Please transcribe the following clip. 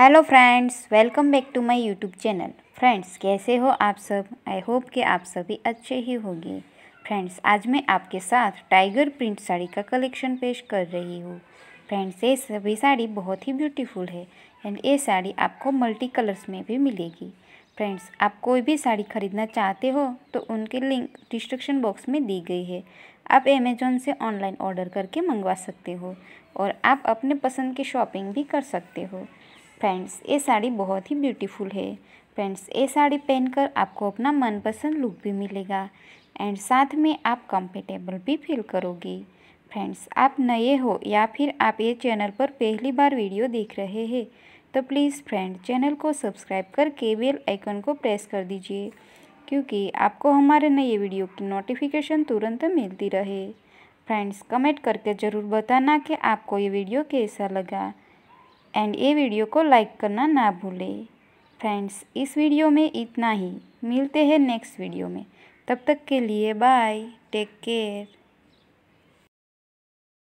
hello friends welcome back to my YouTube channel friends कैसे हो आप सब आई होप कि आप सभी अच्छे ही होंगे फ्रेंड्स आज मैं आपके साथ टाइगर प्रिंट साड़ी का कलेक्शन पेश कर रही हूँ फ्रेंड्स ये सभी साड़ी बहुत ही ब्यूटीफुल है एंड ये साड़ी आपको मल्टी कलर्स में भी मिलेगी फ्रेंड्स आप कोई भी साड़ी खरीदना चाहते हो तो उनके लिंक डिस्क्रिप्शन बॉक्स में दी गई है आप अमेज़ोन से ऑनलाइन ऑर्डर करके मंगवा सकते हो और आप अपने पसंद की शॉपिंग भी कर सकते हो फ्रेंड्स ये साड़ी बहुत ही ब्यूटीफुल है फ्रेंड्स ये साड़ी पहनकर आपको अपना मनपसंद लुक भी मिलेगा एंड साथ में आप कंफर्टेबल भी फील करोगे फ्रेंड्स आप नए हो या फिर आप ये चैनल पर पहली बार वीडियो देख रहे हैं तो प्लीज़ फ्रेंड चैनल को सब्सक्राइब करके बेल आइकन को प्रेस कर दीजिए क्योंकि आपको हमारे नए वीडियो की नोटिफिकेशन तुरंत मिलती रहे फ्रेंड्स कमेंट करके ज़रूर बताना कि आपको ये वीडियो कैसा लगा एंड ये वीडियो को लाइक करना ना भूलें फ्रेंड्स इस वीडियो में इतना ही मिलते हैं नेक्स्ट वीडियो में तब तक के लिए बाय टेक केयर